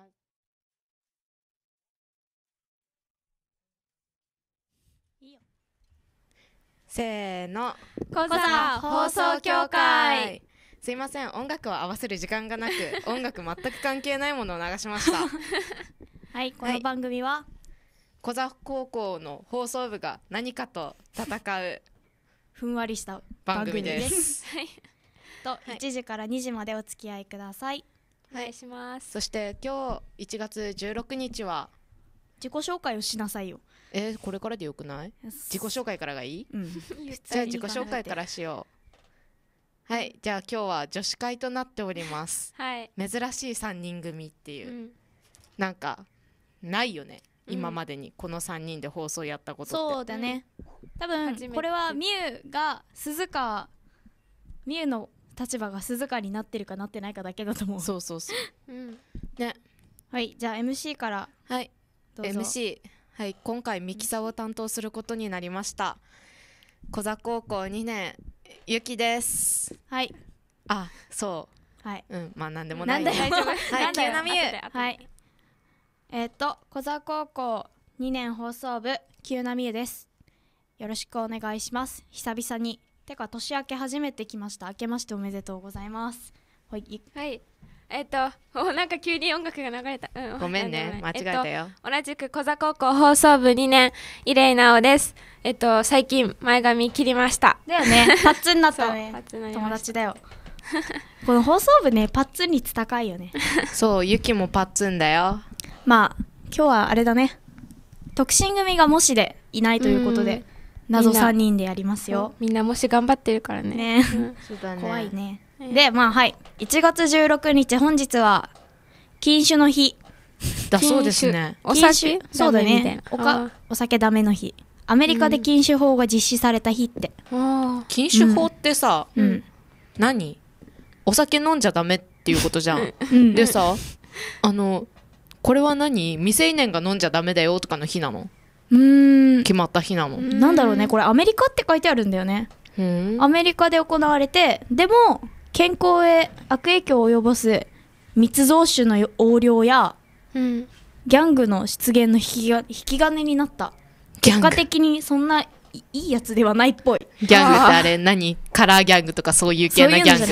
まあいいよせーのコザ放送協会すいません音楽を合わせる時間がなく 音楽全く関係ないものを流しました はいこの番組は、小座高校の放送部が何かと戦うふんわりした番組です。はい、と、1時から2時までお付き合いください。お願いします。そして今日1月16日は自己紹介をしなさいよ。えー、これからでよくない？自己紹介からがいい？うん、じゃあ自己紹介からしよう。はい、じゃあ今日は女子会となっております。はい。珍しい3人組っていう、うん、なんかないよね。今までにこの3人で放送やったことってそうだね、多分これはみゆが鈴川みゆの立場が鈴鹿になってるかなってないかだけだと思うそうそうそう、うん、ねはいじゃあ MC からはいどうぞ MC はい今回ミキサを担当することになりました小座高校2年ゆきですはいあそうはいうんまあ何でもないで丈夫はい清波優はいえー、っと小座高校2年放送部清波優ですよろしくお願いします久々にてか年明け初めて来ました明けましておめでとうございますはいはいえっ、ー、とおなんか急に音楽が流れた、うん、ごめんね間違えたよ、えー、同じく小座高校放送部2年伊礼奈緒ですえっ、ー、と最近前髪切りましただよね パッツンになったね友達だよ この放送部ねパッツン率高いよね そうゆきもパッツンだよまあ今日はあれだね特進組がもしでいないということで謎3人でやりますよみんなもし頑張ってるからねね、ね怖いね、でまあはい1月16日本日は禁酒の日 だそうですねお酒そうだねおかお酒ダメの日アメリカで禁酒法が実施された日って、うん、禁酒法ってさ、うん、何お酒飲んじゃダメっていうことじゃん、ん、でさあのこれは何未成年が飲んじゃダメだよとかの日なの決まった日なのなんだろうねこれアメリカって書いてあるんだよねアメリカで行われてでも健康へ悪影響を及ぼす密造酒の横領や、ギャングの出現の引きが引き金になった結果的にそんないいやつではないっぽいギャングってあれ何カラーギャングとかそういう系なギャング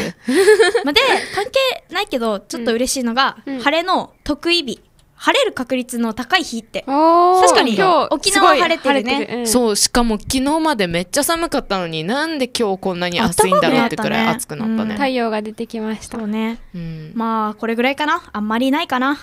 まで関係ないけどちょっと嬉しいのが、うん、晴れの特異日晴れる確率の高い日って確かに今日、沖縄晴れてるね、うん、そうしかも昨日までめっちゃ寒かったのになんで今日こんなに暑いんだろうってくらい暑くなったね、太陽が出てきましたね、うん、まあこれぐらいかなあんまりないかな、ね、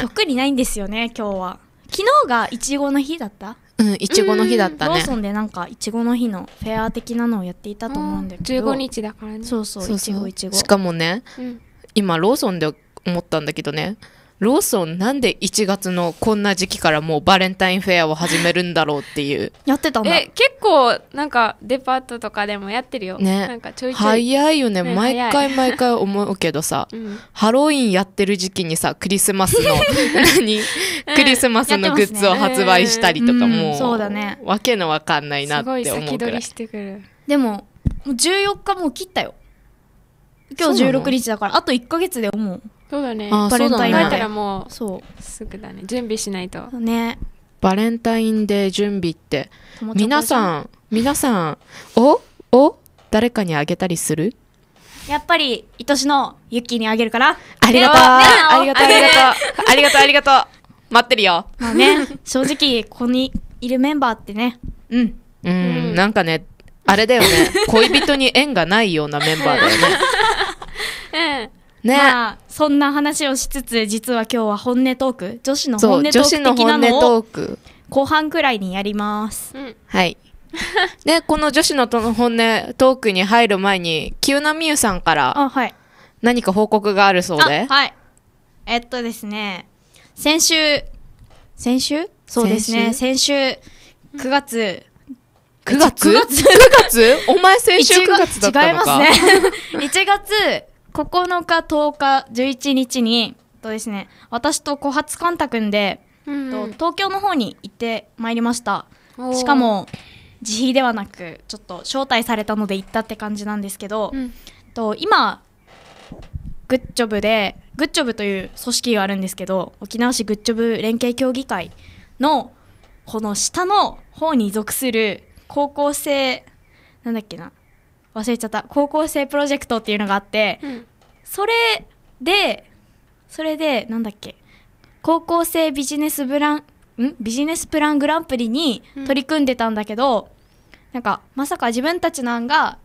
特にないんですよね今日は昨日がいちごの日だったうん、いちごの日だったね。ローソンでなんか、いちごの日のフェア的なのをやっていたと思うんだけど。15日だからね。そうそう、いちごいちご。しかもね、うん、今、ローソンで思ったんだけどね、ローソンなんで1月のこんな時期からもうバレンタインフェアを始めるんだろうっていうやってたんだえ結構なんかデパートとかでもやってるよねなんかちょいちょい早いよね、ね、毎回毎回思うけどさ、うん、ハロウィンやってる時期にさクリスマスの 何、クリスマスのグッズを発売したりとか、もうそうだねわけのわかんないなって思うくらいでももう14日もう切ったよ今日16日だからあと1か月で思うそうだねバレンタインデーもうすぐだね準備しないとねバレンタインデー準備って皆さん皆さんおお誰かにあげたりするやっぱり愛しのユッキーにあげるからありがとうありがとうありがとうありがとうありがとう待ってるよまあね正直ここにいるメンバーってねうんうんなんかねあれだよね恋人に縁がないようなメンバーだよねうん。ね、まあ、そんな話をしつつ実は今日は本音トーク女子の本音トーク的なのを後半くらいにやります、うん、はい ね、この女子のとの本音トークに入る前に急なみゆさんから何か報告があるそうで、はい、えっとですね先週先週そうですね先週9月、9月 ?9 月 ?9 月お前先週9月だったのか違いますね。1 月9日、10日、11日に、とですね、私と小初カンタ君で、うんと東京の方に行ってまいりました。しかも、自費ではなく、ちょっと招待されたので行ったって感じなんですけど、うん、と今、グッジョブで、グッジョブという組織があるんですけど、沖縄市グッジョブ連携協議会の、この下の方に属する高校生、なんだっけな、忘れちゃった高校生プロジェクトっていうのがあって、うん、それでそれでなんだっけ高校生ビジネスブランんビジネスプラングランプリに取り組んでたんだけど、うん、なんかまさか自分たちなんが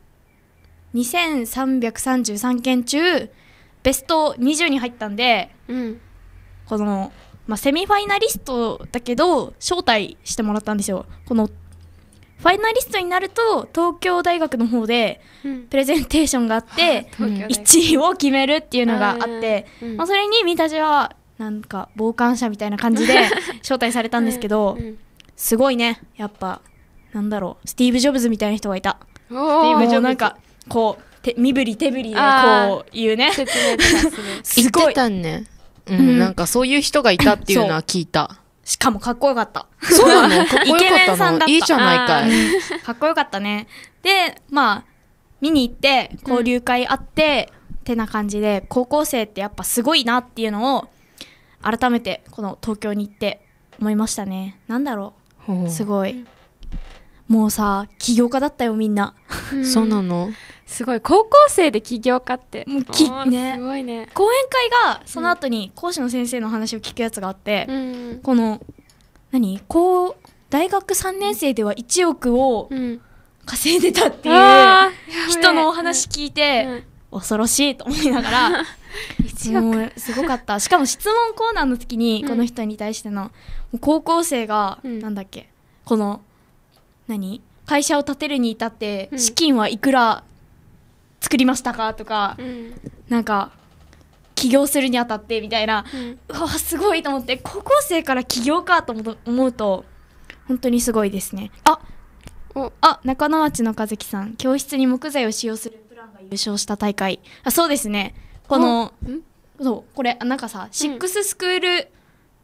2333件中ベスト20に入ったんで、うん、この、まあ、セミファイナリストだけど招待してもらったんですよこのファイナリストになると東京大学の方でプレゼンテーションがあって、う ん、1位を決めるっていうのがあって、うん、まあ、それに三た氏はなんか傍観者みたいな感じで 招待されたんですけど、うん、すごいねやっぱなんだろうスティーブ・ジョブズみたいな人がいたスティーブ・ジョブズなんかこう身振り手振りでこういうね すごい、ね、うん、なんかそういう人がいたっていうのは聞いたしかもかっこよかった。そうなの かっこよかったのいいじゃないかい。かっこよかったね。で、まあ、見に行って、交流会あって、うん、ってな感じで、高校生ってやっぱすごいなっていうのを、改めてこの東京に行って思いましたね。なんだろう。すごい。もうさ起業家だったよみんな、うん、そうなのすごい高校生で起業家ってもうき、ね、すごいね講演会がその後に講師の先生の話を聞くやつがあって、うん、この何こう大学3年生では1億を稼いでたっていう人のお話聞いて、うん恐ろしいと思いながら もうすごかったしかも質問コーナーの時にこの人に対しての、うん、高校生が、うなんだっけこの何会社を建てるに至って資金はいくら作りましたかとか、うん、なんか起業するにあたってみたいな、うん、わすごいと思って高校生から起業かと思うと本当にすごいですねああ中野町の和樹さん教室に木材を使用するプランが優勝した大会あそうですねこの、そうこれなんかさシックススクール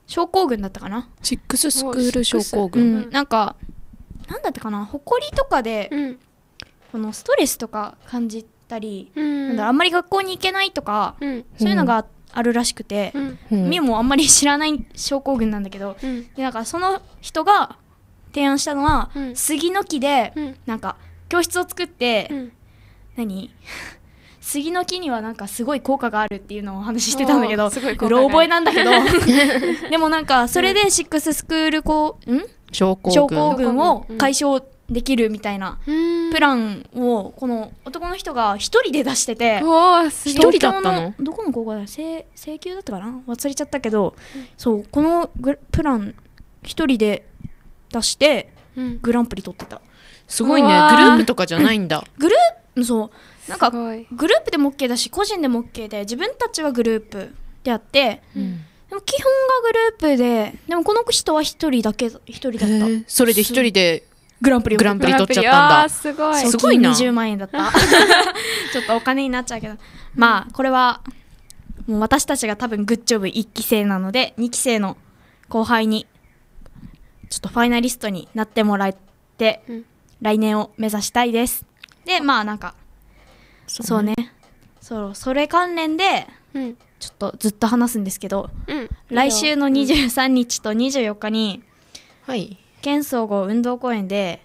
症候群だったかなシックススクール症候群、うん、なんかなんだったかな誇りとかで、うん、このストレスとか感じたり、うん、なんだあんまり学校に行けないとか、うん、そういうのがあるらしくて、うん、みもあんまり知らない 症候群なんだけど、でなんかその人が提案したのは、杉の木で、なんか教室を作って、何杉の木にはなんかすごい効果があるっていうのをお話ししてたんだけど うろ覚えなんだけど でもなんかそれでシックススクールこうん症候群を解消できるみたいなプランをこの男の人が一人で出してて一人だったのどこの高校だ請求だったかな忘れちゃったけど、うん、そうこのプラン一人で出してグランプリ取ってた、すごいねグループとかじゃないんだ、グループそうなんかグループでも OK だし個人でも OK で自分たちはグループであって、うん、でも基本がグループででもこの人は1人だけ一人だった、えー、それで1人でグランプリグランプリ取っちゃったんだすごいすごいな20万円だった ちょっとお金になっちゃうけどまあこれはもう私たちが多分グッジョブ1期生なので2期生の後輩にちょっとファイナリストになってもらって、うん、来年を目指したいですでまあなんかそうねそうそれ関連で、うん、ちょっとずっと話すんですけど、うん、来週の23日と24日に、うん、は県総合運動公園で、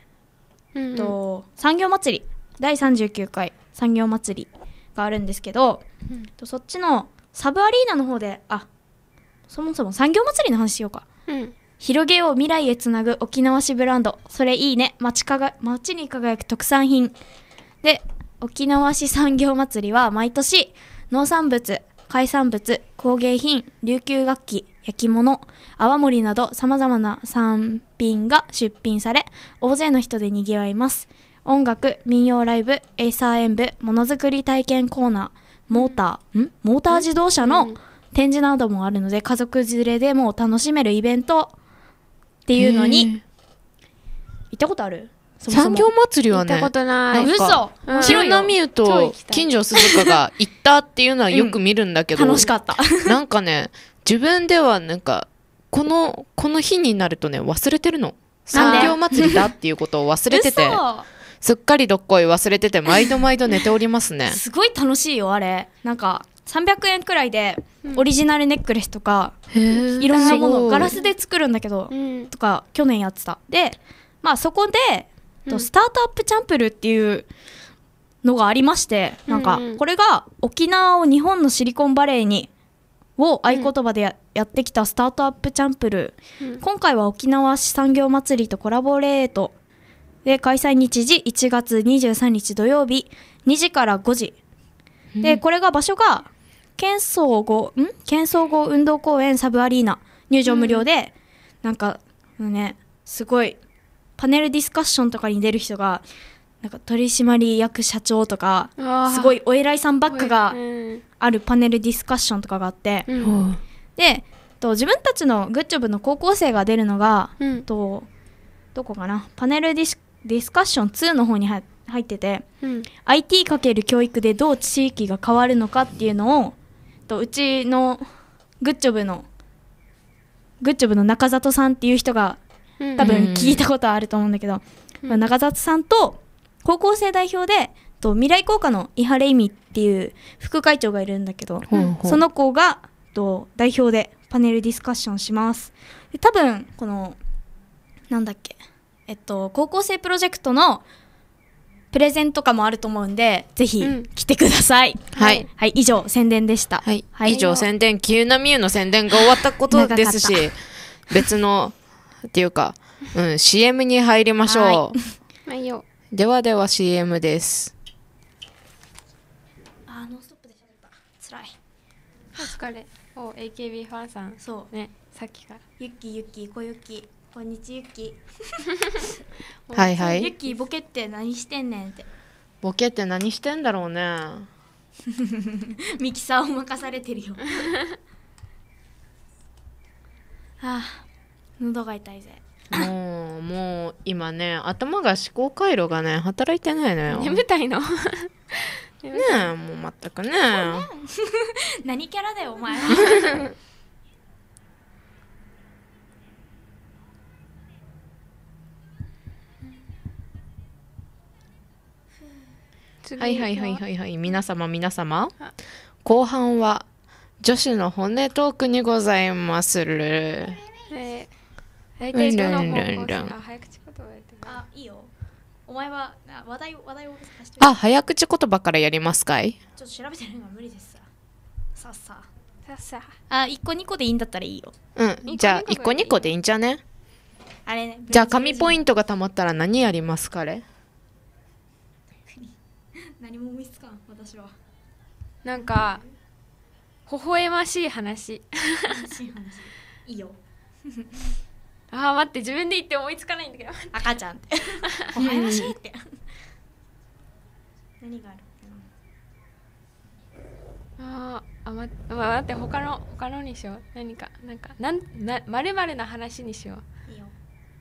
うんうん、と産業祭り第39回産業祭りがあるんですけど、うん、とそっちのサブアリーナの方であそもそも産業祭りの話しようか、うん、広げよう未来へつなぐ沖縄市ブランドそれいいね街が街に輝く特産品で沖縄市産業祭りは毎年農産物、海産物、工芸品、琉球楽器、焼き物、泡盛などさまざまな産品が出品され、大勢の人でにぎわいます。音楽、民謡ライブ、エイサー演舞、ものづくり体験コーナー、モーター、んモーター自動車の展示などもあるので、家族連れでも楽しめるイベントっていうのに、行ったことある産業祭りはね、行ったことない。嘘白波美と近所鈴鹿が行ったっていうのはよく見るんだけど、うん、楽しかった。なんかね、自分ではなんか、この、この日になるとね、忘れてるの。産業祭りだっていうことを忘れてて。すっかりどっこい忘れてて、毎度毎度寝ておりますね。すごい楽しいよ、あれ。なんか、300円くらいでオリジナルネックレスとか、うん、いろんなものガラスで作るんだけど、とか去年やってたでまあそこでとスタートアップチャンプルっていうのがありまして、うん、なんかこれが沖縄を日本のシリコンバレーにを合言葉でや,、やってきたスタートアップチャンプル、うん、今回は沖縄市産業祭りとコラボレートで開催日時1月23日土曜日2時から5時、でこれが場所が県総合ん県総合運動公園サブアリーナ入場無料で、うん、なんかねすごいパネルディスカッションとかに出る人がなんか取締役社長とかすごいお偉いさんばっかがあるパネルディスカッションとかがあって、うん、でと自分たちのグッジョブの高校生が出るのが、うん、とどこかなパネルディスディスカッション2の方に入ってて、うん、IT× 教育でどう地域が変わるのかっていうのをとうちのグッジョブのグッジョブの中里さんっていう人が多分聞いたことあると思うんだけど、まあ、中里さんと高校生代表でと未来効果の伊原恵美っていう副会長がいるんだけど、その子がと代表でパネルディスカッションしますで多分このなんだっけえっと高校生プロジェクトのプレゼンとかもあると思うんでぜひ来てください、うん、はい、はい、以上宣伝でした、はい、はい、以上宣伝急なみゆの宣伝が終わったことですし別のっていうか、うん、CM に入りましょう。はい、ではでは CM です。あ、ノンストップで喋った。辛い。お疲れ。お、AKB ファンさん。そう。ね、さっきから。ゆっきゆっき、こゆっき。こんにちは、ゆっき。はいはい。ゆっき、ボケって何してんねんって。ボケって何してんだろうね。ミキサーを任されてるよ。あ あ。喉が痛いぜもうもう今ね頭が思考回路がね働いてないのよ眠たいのねえもう全くね 何キャラだよお前はいはいはいはいはい皆様皆様後半は女子の本音トークにございまする。大体どの方向あ早口言葉ってあいいよお前は話題話題をあ早口言葉からやりますかいちょっと調べてるのは無理ですさっささっさあ一個二個でいいんだったらいいようんじゃあ一個二個でいいんじゃねあれねじゃあ紙ポイントがたまったら何やりますかれ何も見つかん私はなんか微笑ましい話 いいよ あ待って自分で言って思いつかないんだけど 赤ちゃんって お前らしいって 何があるああま、まあ、待って他の他のにしよう何かなんかなんなまるまるな話にしよういいよ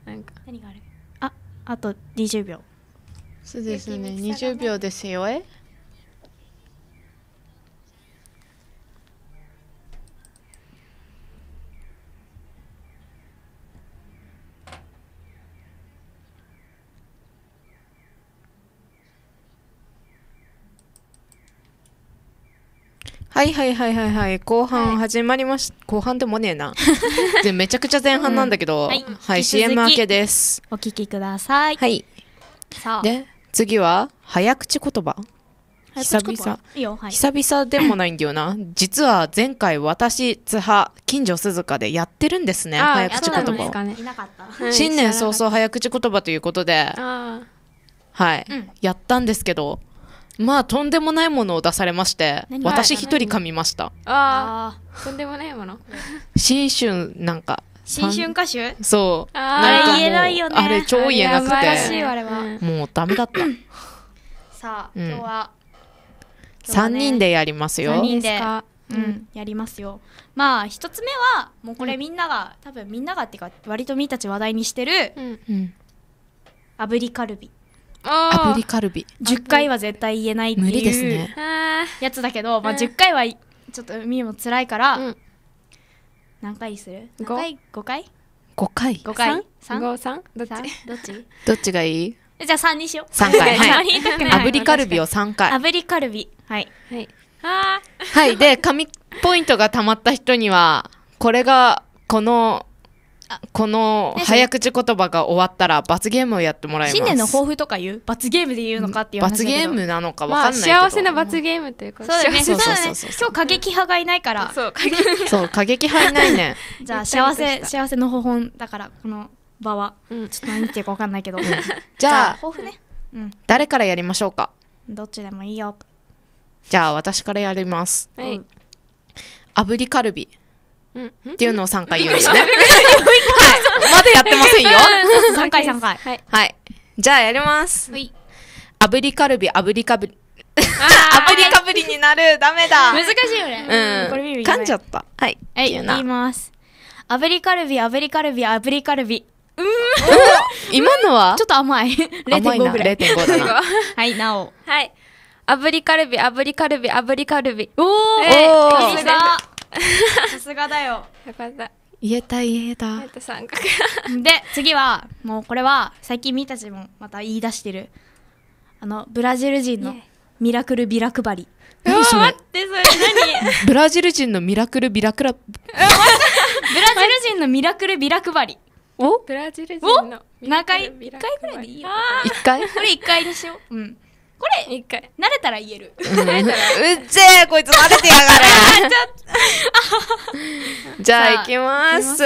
なんか何があるああと20秒そうですね20秒ですよえはいはいはいはいはい後半始まりまし、た、後半でもねえなめちゃくちゃ前半なんだけど、うんはいはい、CM 明けですお聞きくださいはいで次は早口言葉久々いい、はい、久々でもないんだよな実は前回私津波近所鈴鹿でやってるんですね早口言葉ね、新年早々早口言葉ということではい、うん、やったんですけどまあとんでもないものを出されまして私一人噛みましたああとんでもないもの新春なんか新春歌手そうあれないよねあれ超言えなくてもうダメだった さあ、うん、今日は3人でやりますよ3人でうん、やりますよまあ一つ目はもうこれみんなが、うん、多分みんながっていうか割とみたち話題にしてる、うん、炙りカルビ炙りカルビ10回は絶対言えないっていう無理ですねやつだけど、まあ、10回はちょっとみも辛いから、うん、何回する ?5 回5回5回5回 3?3? どっちどっちどっちがいいじゃあ3にしよう3回、はい、炙りカルビを3回炙りカルビはい、はいはい、で、紙ポイントがたまった人には、これが、このこの早口言葉が終わったら罰ゲームをやってもらいます新年の抱負とか言う罰ゲームで言うのかっていう罰ゲームなのか分かんないけど、まあ、幸せな罰ゲームということそうねそうそうそうそう今日過激派がいないからそう 過激派いないね じゃあ幸せ幸せの方法だからこの場は、うん、ちょっと何言ってるか分かんないけど、じゃあ抱負ね、うん、誰からやりましょうかどっちでもいいよじゃあ私からやります、はい、炙りカルビっていうのを3回言うんですね。はい。まだやってませんよ。3回3回。はい。はい。じゃあやります。はい。炙りカルビ、炙りかぶり。炙りかぶりになる。ダメだ。難しいよね。うん。これ見る噛んじゃった。はい。はい。言います。炙りカルビ、炙りカルビ、炙りカルビ。うん。今のはちょっと甘い。0.5ぐらい。0.5だな。はい、なお。はい。炙りカルビ、炙りカルビ、炙りカルビ。おー、えー、おー さすがだよよかった言えた言えた言えた三角で次はもうこれは最近みたちもまた言い出してるあのブラジル人のミラクルビラ配りうわ待ってそれ何 ブラジル人のミラクルビラクラ ブラジル人のミラクルビラ配りおブラジル人の何回1回ぐらいでいいよ1回これ1回にしよううんこれ一回慣れたら言える慣れたらうっぜーこいつ慣れてやがる じゃあ行きます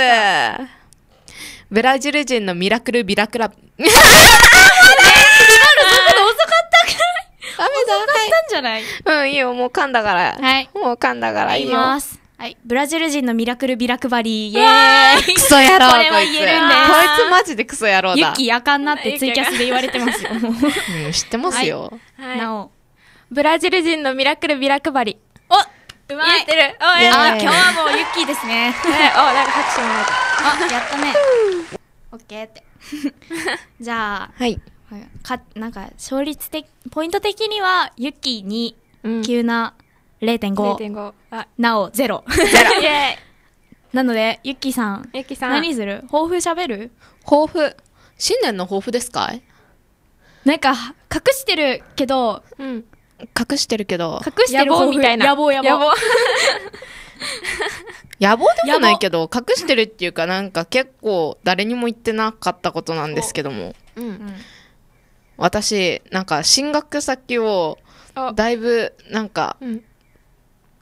ブラジル人のミラクルビラクラ今えー、ダメだ。遅かったんじゃない、はい、うん、いいよ。もう噛んだから。はい。もう噛んだからいいよ。います。はい、ブラジル人のミラクルビラ配り、イエーイクソ野郎これは言えるんこいつマジでクソ野郎だ。ユキやかんなってツイキャスで言われてますよ。う知ってますよ、はいはい。なお、ブラジル人のミラクルビラ配り。おうまい言ってる。おい、あ、今日はもうユッキーですね。はい。お、なんか拍手もらえた。あ、やったね。オッケーって。じゃあ、はい。か、なんか、勝率的、ポイント的には、ユッキーに、急な、0.5なおゼロ なのでゆきーさんゆきさん何する抱負しゃべる抱負新年の抱負ですかなんか隠してるけど、うん、隠してるけど隠してる抱負みたいな野望野望 野望でもないけど隠してるっていうかなんか結構誰にも言ってなかったことなんですけども、うん、うん、私なんか進学先をだいぶなんか、うん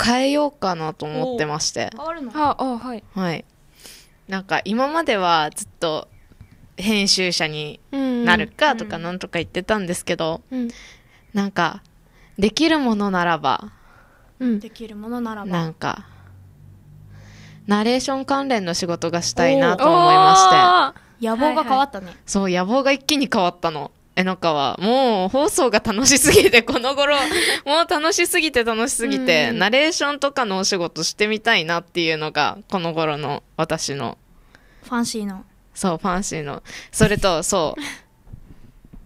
変えようかなと思ってまして変わるのああはいはいなんか今まではずっと編集者になるかとかなんとか言ってたんですけど、うんうん、なんかできるものならば、うん、できるものならばなんかナレーション関連の仕事がしたいなと思いまして野望が変わったね、はいはい、そう野望が一気に変わったのえのは、もう放送が楽しすぎてこの頃 もう楽しすぎて楽しすぎて、うん、ナレーションとかのお仕事してみたいなっていうのがこの頃の私のファンシーのそうファンシーのそれとそう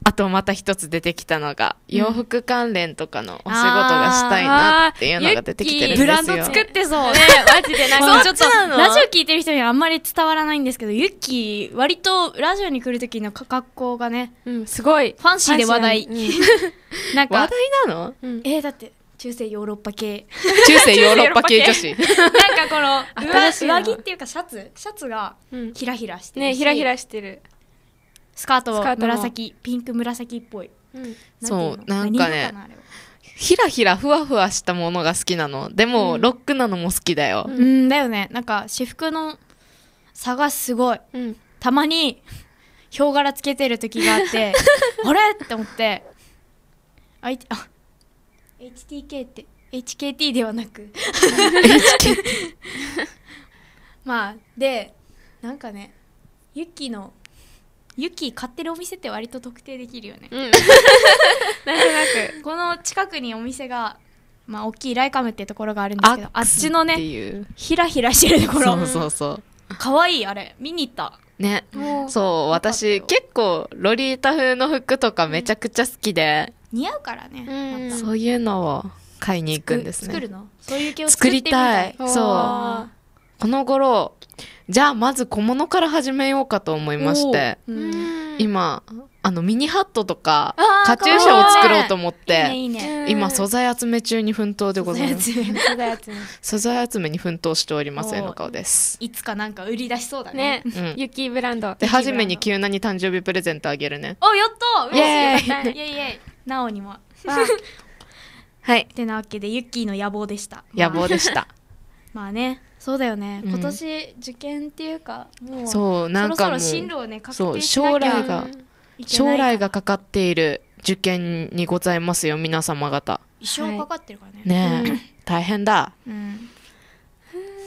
あとまた一つ出てきたのが、洋服関連とかのお仕事がしたいなっていうのが出てきてるんですよ。ブランド作ってそうね。マジでなんかちょっと、ラジオ聞いてる人にはあんまり伝わらないんですけど、ユッキー、割とラジオに来る時の格好がね、うん、すごい、ファンシーで話題。なんか。話題なの、えー、だって、中世ヨーロッパ系。中世ヨーロッパ系女子。なんかこの、上着っていうかシャツ、シャツがひらひらしてる、ね、ひらひらしてる。スカート紫ピンク紫っぽい、そうなんかねひらひらふわふわしたものが好きなのでも、ロックなのも好きだよ、うん、だよねなんか私服の差がすごい、たまにヒョウ柄つけてる時があって あれって思ってああ HTK って HKT ではなく HKT まあでなんかねユッキーのユキ買ってるお店って割と特定できるよね、うん、なんとなくこの近くにお店がまあ大きいライカムっていうところがあるんですけどあっちのねひらひらしてるところそうそうそうかわいあれ見に行ったねそう私結構ロリータ風の服とかめちゃくちゃ好きで、うん、似合うからね、そういうのを買いに行くんですね作るのそういう系を作りたいそうこの頃じゃあまず小物から始めようかと思いまして、今あのミニハットとかカチューシャを作ろうと思って、今素材集め中に奮闘でございます素材集めに奮闘しておりますえの顔ですいつかなんか売り出しそうだねね、うん、ユブランドで初めに急なに誕生日プレゼントあげるねおやっと嬉しいイエイ イエイなおにも はいてなわけでユッキーの野望でした野望でしたまあねそうだよね、今年受験っていうかもうそうなんかもう進路をね確定しな将来が将来がかかっている受験にございますよ皆様方一生かかってるからね、ね大変だ、うん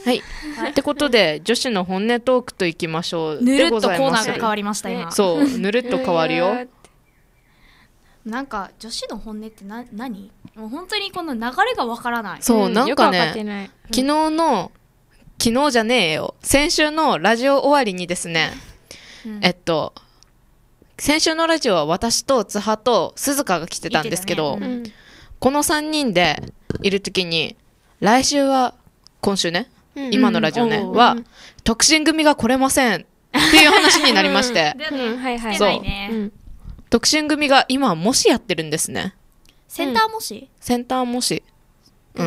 はい。ってことで、女子の本音トークといきましょう。ぬるっとコーナーが変わりました、今。そう、ぬるっと変わるよ。なんか、女子の本音ってな、何もう本当にこの流れがわからない。そう、なんかね、昨日の昨日じゃねえよ。先週のラジオ終わりにですね、うん、えっと、先週のラジオは私と津波と鈴鹿が来てたんですけど、ねうん、この3人でいる時に、来週は、今週ね、うん、今のラジオね、は、特進組が来れませんっていう話になりまして。そう。特進組が今、もしやってるんですね。センター模試、センター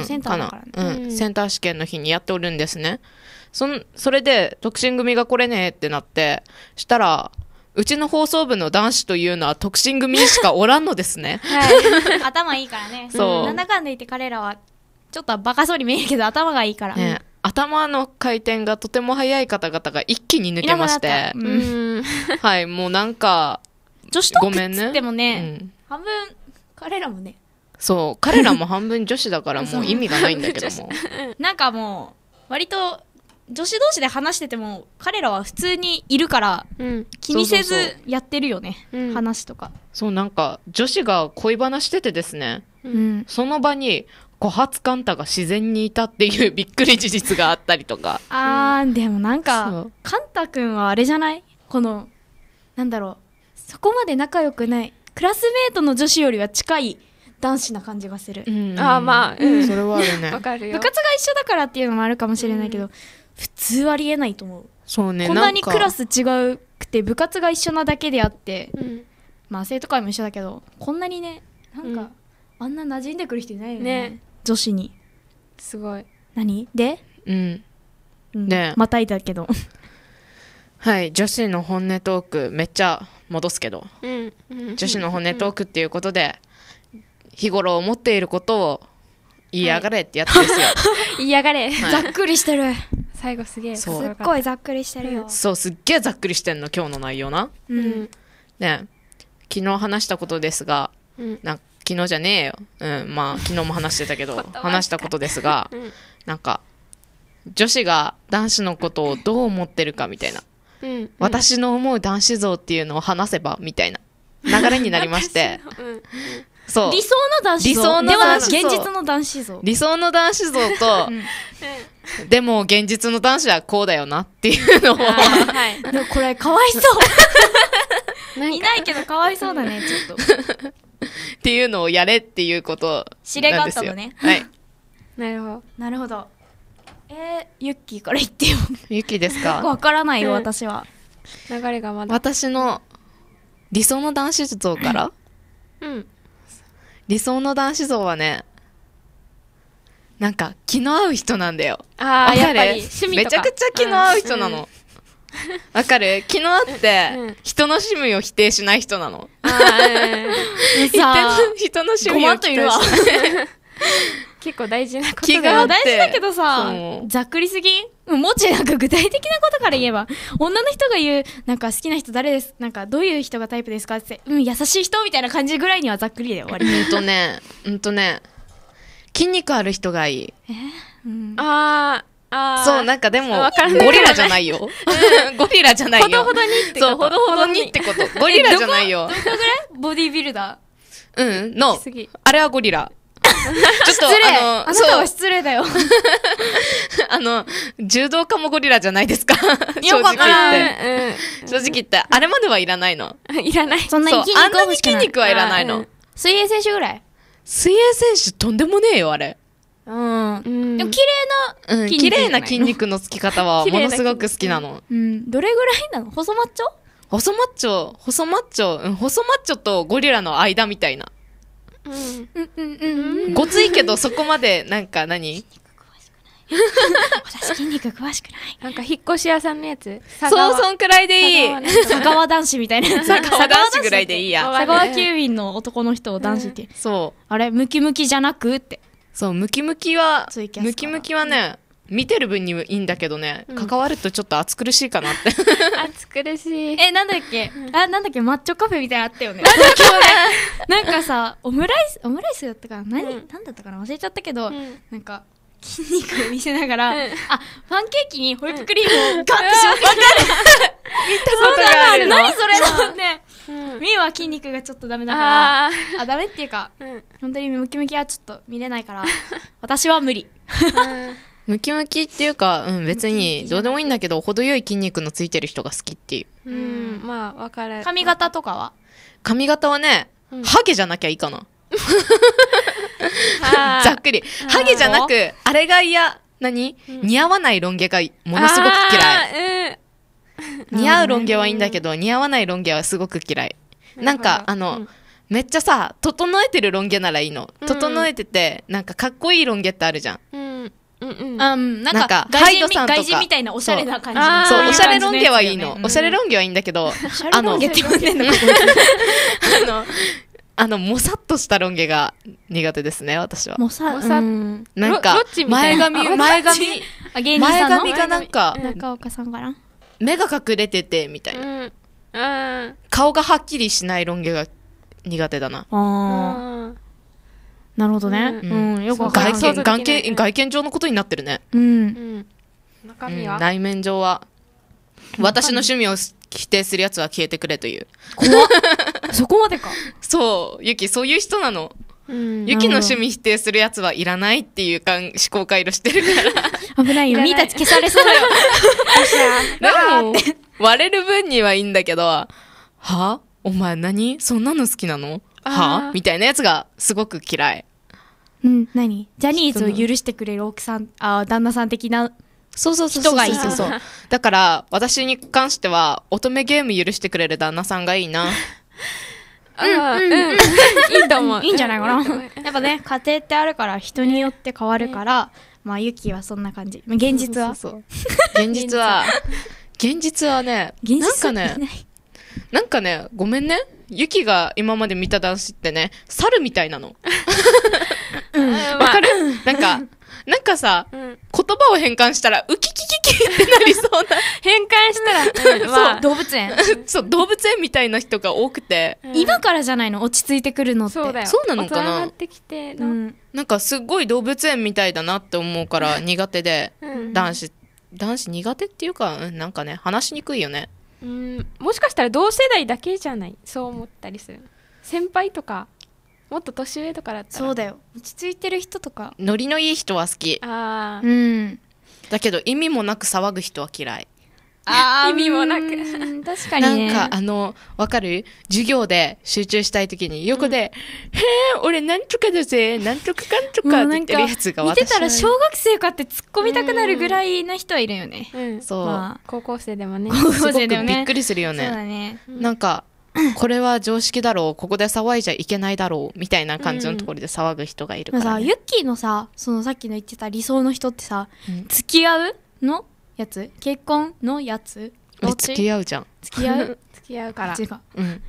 センターだからね、うんうん、センター試験の日にやっておるんですねそそれで特進組が来れねえってなってしたらうちの放送部の男子というのは特進組しかおらんのですね、はい、頭いいからね そうなんだかんで言って彼らはちょっとバカそうに見えるけど頭がいいから、ね、頭の回転がとても速い方々が一気に抜けまして、うん、はいもうなんか女子トークっつでもね、ねうん、半分彼らもねそう彼らも半分女子だからもう 意味がないんだけども なんかもう割と女子同士で話してても彼らは普通にいるから、気にせずやってるよね、うん、話とかそうなんか女子が恋話しててですね、うん、その場に琥初カンタが自然にいたっていうびっくり事実があったりとかあー、でもなんかカンタくんはあれじゃないこのなんだろうそこまで仲良くないクラスメートの女子よりは近い男子な感じがする、あまあ、うん、それはあるねわかるよ部活が一緒だからっていうのもあるかもしれないけど、うん、普通ありえないと思うそうねこんなにクラス違うくて部活が一緒なだけであって、まあ生徒会も一緒だけどこんなにねなんか、あんな馴染んでくる人いないよね、ね、女子にすごい何でうんねまたいたけどはい女子の本音トークめっちゃ戻すけど、うん、女子の本音トークっていうことで、日頃思っていることを言いやがれってやつですよ。言いやがれ。ざっくりしてる。最後すげえ。すっごいざっくりしてるよ。そう、すっげえざっくりしてんの、今日の内容な。うん。ね昨日話したことですが、うん、なん昨日じゃねえよ。うん、まあ、昨日も話してたけど、話したことですが、うん、なんか、女子が男子のことをどう思ってるかみたいな。うん、私の思う男子像っていうのを話せばみたいな流れになりまして、うんそう理想の男子像理想の現実の男子像理想の男子像と、うん、でも現実の男子はこうだよなっていうのを、はい、でもこれかわいそう いないけどかわいそうだねちょっと っていうのをやれっていうこと知れがったのねはいなるほどなるほどえー、ユッキーから言ってよユッキーですかわからないよ私は、流れがまだ私の理想の男子像からうん理想の男子像はね、なんか気の合う人なんだよ。ああ、やっぱり趣味めちゃくちゃ気の合う人なの。わ、うん、かる気の合って、人の趣味を否定しない人なの。あうん、人の趣味を否定しない。結構大事なことだよ。大事だけどさ、ざっくりすぎもうちょいなんか具体的なことから言えば、女の人が言う、なんか好きな人誰ですなんかどういう人がタイプですかってうん、優しい人みたいな感じぐらいにはざっくりで終わり。うんとね、うんとね、筋肉ある人がいい。えー、うん、あー、あそう、なんかでも、ゴリラじゃないよ。ゴリラじゃないよ。ほどほどにってこと。ほどほどにってこと。ゴリラじゃないよ。どこぐらいボディービルダー。うん、の、あれはゴリラ。ちょっと、あの、あなたは失礼だよ。あの、柔道家もゴリラじゃないですか。正直言って。正直言って、あれまではいらないの。いらない。そんなに筋肉な筋肉はいらないの。水泳選手ぐらい水泳選手とんでもねえよ、あれ。うん。でも綺麗な、綺麗な筋肉のつき方は ものすごく好きなの。うん。どれぐらいなの細マッチョ細マッチョ、細マッチョ、うん、細マッチョとゴリラの間みたいな。うん。うん、うん、うん。ごついけどそこまで、なんか何私筋肉詳しくないなんか引っ越し屋さんのやつそうそんくらいでいい佐川男子みたいなやつ 佐川男子ぐらいでいいや佐川急便の男の人を男子って、そうあれムキムキじゃなくってそうムキムキはムキムキはね、見てる分にもいいんだけどね、関わるとちょっと暑苦しいかなって 暑苦しいえなんだっけあなんだっけマッチョカフェみたいなあったよね なんかさオムライスオムライスだったかな何、なんだったかな忘れちゃったけど、なんか筋肉を見せながら、あ、パンケーキにホイップクリームをガッてしまった見たことがある何それとって。み、は筋肉がちょっとダメだから、ああ、ダメっていうか、ん、本当にムキムキはちょっと見れないから、私は無理。ムキムキっていうか、うん、別にどうでもいいんだけど、程よい筋肉のついてる人が好きっていう。うん、まあ、わかる。髪型とかは髪型はね、ハゲじゃなきゃいいかな。ざっくり。ハゲじゃなく、あれが嫌、何、うん、似合わないロン毛がものすごく嫌い。似合うロン毛はいいんだけど、似合わないロン毛はすごく嫌い。なんか、あの、うん、めっちゃさ、整えてるロン毛ならいいの。整えてて、なんかかっこいいロン毛ってあるじゃん。うんうん、なんかハイドさんとか外人みたいなおしゃれな感じそうおしゃれロン毛はいいの、おしゃれロン毛はいいんだけどあの あのあの、もさっとしたロン毛が苦手ですね、私は。もさ、もさ、なんか、前髪、前髪、前髪がなんか、中岡さんかな目が隠れてて、みたいな。顔がはっきりしないロン毛が苦手だな。なるほどね。うん、よくわかる。外見、外見、外見上のことになってるね。うん。中身は内面上は。私の趣味を否定するやつは消えてくれという怖っそこまでかそうユキそういう人なのユキの趣味否定するやつはいらないっていうか思考回路してるから 危ないよみーたち消されそうだよでも 割れる分にはいいんだけどはお前何そんなの好きなのはみたいなやつがすごく嫌いうん何ジャニーズを許してくれる奥さんあ旦那さん的なそうそうそう人がいいそうそうだから私に関しては乙女ゲーム許してくれる旦那さんがいいな うんうんいいと思う いいんじゃないかな やっぱね家庭ってあるから人によって変わるから、まあユキはそんな感じ現実はそう現実は現実はね現実なんかねなんかねごめんねユキが今まで見た男子ってね猿みたいなのわかる、なんかなんかさ、うん、言葉を変換したら、ウキキキキってなりそうな。変換したら、うん そう、動物園。そう、動物園みたいな人が多くて、うん。今からじゃないの落ち着いてくるのって。そうなのかななってきての、なんかすごい動物園みたいだなって思うから苦手で、男子、男子苦手っていうか、うん、なんかね、話しにくいよね。うん、もしかしたら同世代だけじゃないそう思ったりする。先輩とかもっと年上とかだったらそうだよ落ち着いてる人とかノリのいい人は好きああうんだけど意味もなく騒ぐ人は嫌いあ意味もなく確かに、ね、なんかあのわかる授業で集中したい時に横で「うん、へえ俺なんとかだぜなんとかかんとか」って言ってるやつが私見てたら小学生かって突っ込みたくなるぐらいな人はいるよね、うん、そう、まあ、高校生でもね高校生でもねびっくりするよね、ね、なんかこれは常識だろうここで騒いじゃいけないだろうみたいな感じのところで騒ぐ人がいるから、ね、うん、さユッキーのさそのさっきの言ってた理想の人ってさ、うん、付き合うのやつ結婚のやつ付き合うじゃん付き合う 付き合うから違う、うん、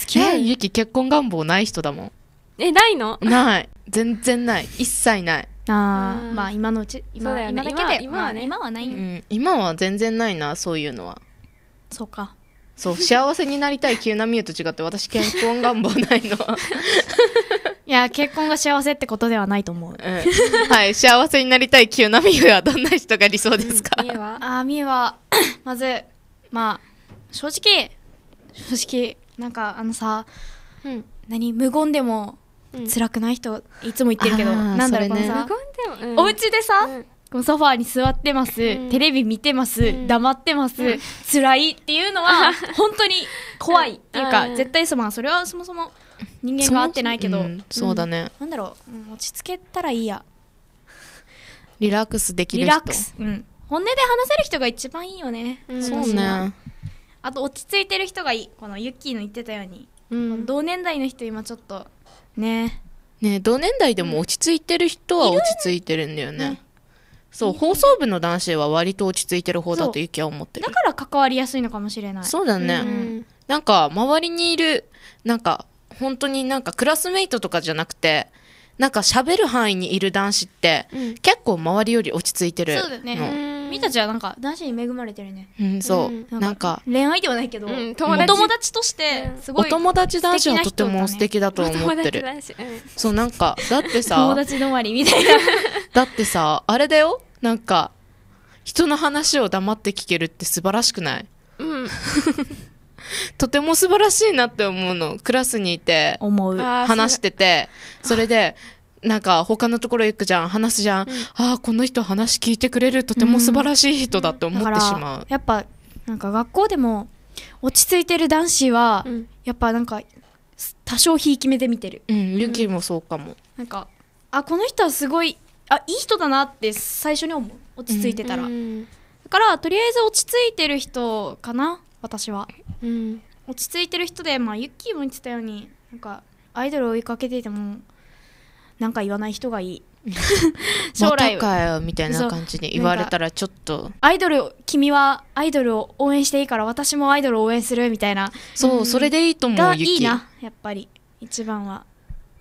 付き合う、えユキ結婚願望ない人だもんえないのない全然ない一切ないああまあ今のうち今だよ、ね、今だけで今はね、まあ、今はない、うん、今は全然ないなそういうのはそうかそう幸せになりたい急なみゆと違って私結婚願望ないの いや結婚が幸せってことではないと思う、うん、はい幸せになりたい急なみゆはどんな人が理想ですか、うん、みゆはあみゆは まずまあ正直正直なんかあのさ、うん、何無言でも辛くない人、いつも言ってるけど、なんだろう、ね、このさ、無言でも、うん、お家でさ、うんソファーに座ってます、テレビ見てます、黙ってます、辛いっていうのは 本当に怖いっていうか、絶対そ,、まあ、それはそもそも人間が合ってないけどそうだね、なんだろう落ち着けたらいいやリラックスできる人うん本音で話せる人が一番いいよね、そうねあと落ち着いてる人がいいこのユッキーの言ってたように、うん、同年代の人今ちょっとねね同年代でも落ち着いてる人は落ち着いてるんだよね、そう放送部の男子は割と落ち着いてる方だとゆきは思ってるだから関わりやすいのかもしれないそうだね、うん、なんか周りにいるなんか本当になんかクラスメイトとかじゃなくてなんか喋る範囲にいる男子って、結構周りより落ち着いてるそうだね、みたちはなんか男子に恵まれてるねうんそうなんか恋愛ではないけど友達としてすごいお友達男子はとても素敵だと思ってるそうなんかだってさ友達止まりみたいな だってさあれだよなんか人の話を黙って聞けるって素晴らしくないうん とても素晴らしいなって思うのクラスにいて話しててそれでなんか他のところ行くじゃん話すじゃん、うん、ああこの人話聞いてくれるとても素晴らしい人だと思ってしまう、うん、やっぱなんか学校でも落ち着いてる男子は、うん、やっぱなんか多少ひいき目で見てるうんゆきもそうかも、なんかあこの人はすごいあいい人だなって最初に思う落ち着いてたら、だからとりあえず落ち着いてる人かな私は、落ち着いてる人でまあユッキーも言ってたようになんかアイドルを追いかけていてもなんか言わない人がいい 将来かよみたいな感じに言われたらちょっとアイドル君はアイドルを応援していいから私もアイドルを応援するみたいなそう、うん、それでいいと思うがいいなやっぱり一番は、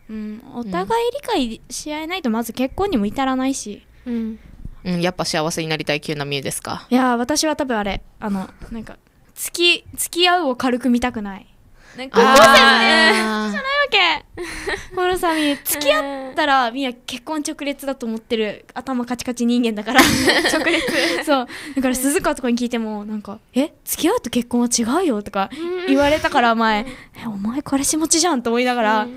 うん、お互い理解し合えないとまず結婚にも至らないし、うん、うん、やっぱ幸せになりたい急な見えですかいや私は多分あれあのなんか付き付き合うを軽く見たくないなんか好きじゃないけこのさみ付き合ったらみや結婚直列だと思ってる頭カチカチ人間だから直列 そうだから鈴川とかに聞いてもなんか「え付き合うと結婚は違うよ」とか言われたから前「えお前彼氏持ちじゃん」と思いながら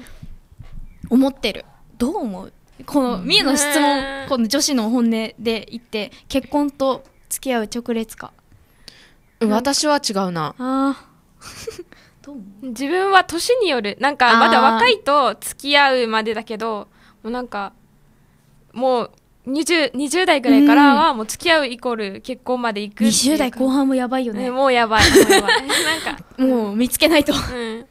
思ってるどう思うこのみやの質問この女子の本音で言って結婚と付き合う直列か私は違うなあ自分は年によるなんかまだ若いと付き合うまでだけどもうなんかもう 20, 20代ぐらいからはもう付き合うイコール結婚まで行く20代後半もやばいよね、ね、もうやばい なんかもう見つけないと、うん、っ